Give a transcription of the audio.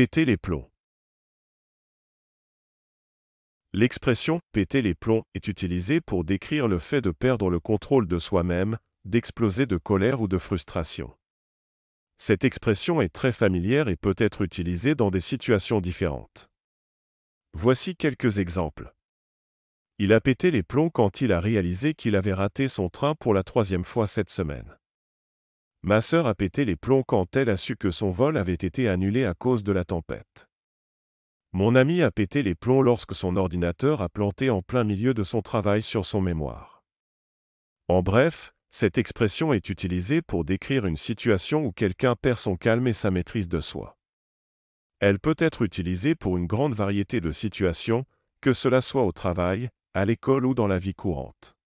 Péter les plombs. L'expression péter les plombs est utilisée pour décrire le fait de perdre le contrôle de soi-même, d'exploser de colère ou de frustration. Cette expression est très familière et peut être utilisée dans des situations différentes. Voici quelques exemples. Il a pété les plombs quand il a réalisé qu'il avait raté son train pour la troisième fois cette semaine. Ma sœur a pété les plombs quand elle a su que son vol avait été annulé à cause de la tempête. Mon ami a pété les plombs lorsque son ordinateur a planté en plein milieu de son travail sur son mémoire. En bref, cette expression est utilisée pour décrire une situation où quelqu'un perd son calme et sa maîtrise de soi. Elle peut être utilisée pour une grande variété de situations, que cela soit au travail, à l'école ou dans la vie courante.